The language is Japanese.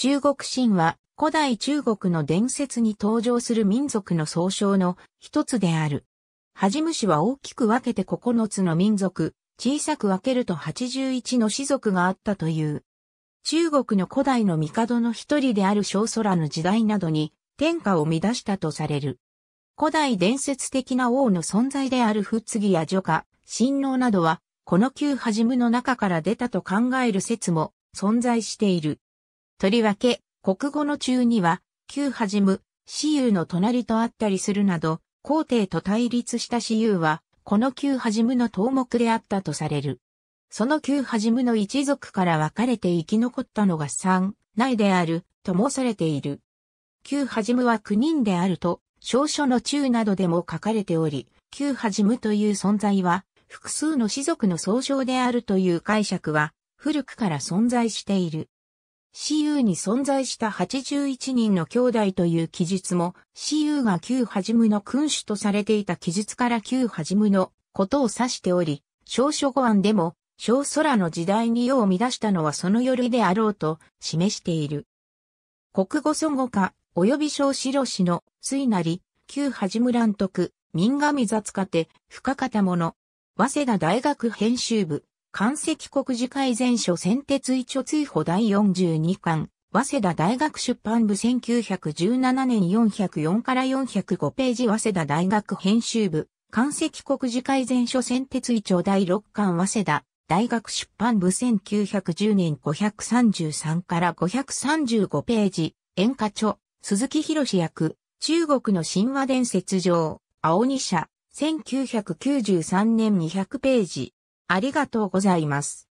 中国神話、古代中国の伝説に登場する民族の総称の一つである。はじむしは大きく分けて9つの民族、小さく分けると81の氏族があったという。中国の古代の帝の一人である小空の時代などに天下を乱したとされる。古代伝説的な王の存在である仏ッや女家、神王などは、この旧はじむの中から出たと考える説も存在している。とりわけ、国語の中には、旧はじむ、私有の隣とあったりするなど、皇帝と対立した私有は、この旧はじむの頭目であったとされる。その旧はじむの一族から分かれて生き残ったのが三、内である、と申されている。旧はじむは九人であると、少書の中などでも書かれており、旧はじむという存在は、複数の氏族の総称であるという解釈は、古くから存在している。私有に存在した81人の兄弟という記述も、私有が旧はじむの君主とされていた記述から旧はじむのことを指しており、小書語案でも、小空の時代に世を乱したのはそのよりであろうと示している。国語祖語化、及び小白氏の、水なり、旧はじむ乱徳、民神雑家て、深方者、早稲田大学編集部。関石国事改善書先手一著追放第42巻、早稲田大学出版部1917年404から405ページ早稲田大学編集部、関石国事改善書先手追著第6巻早稲田大学出版部1910年533から535ページ、演歌著、鈴木博役、中国の神話伝説上、青二社、1993年200ページ。ありがとうございます。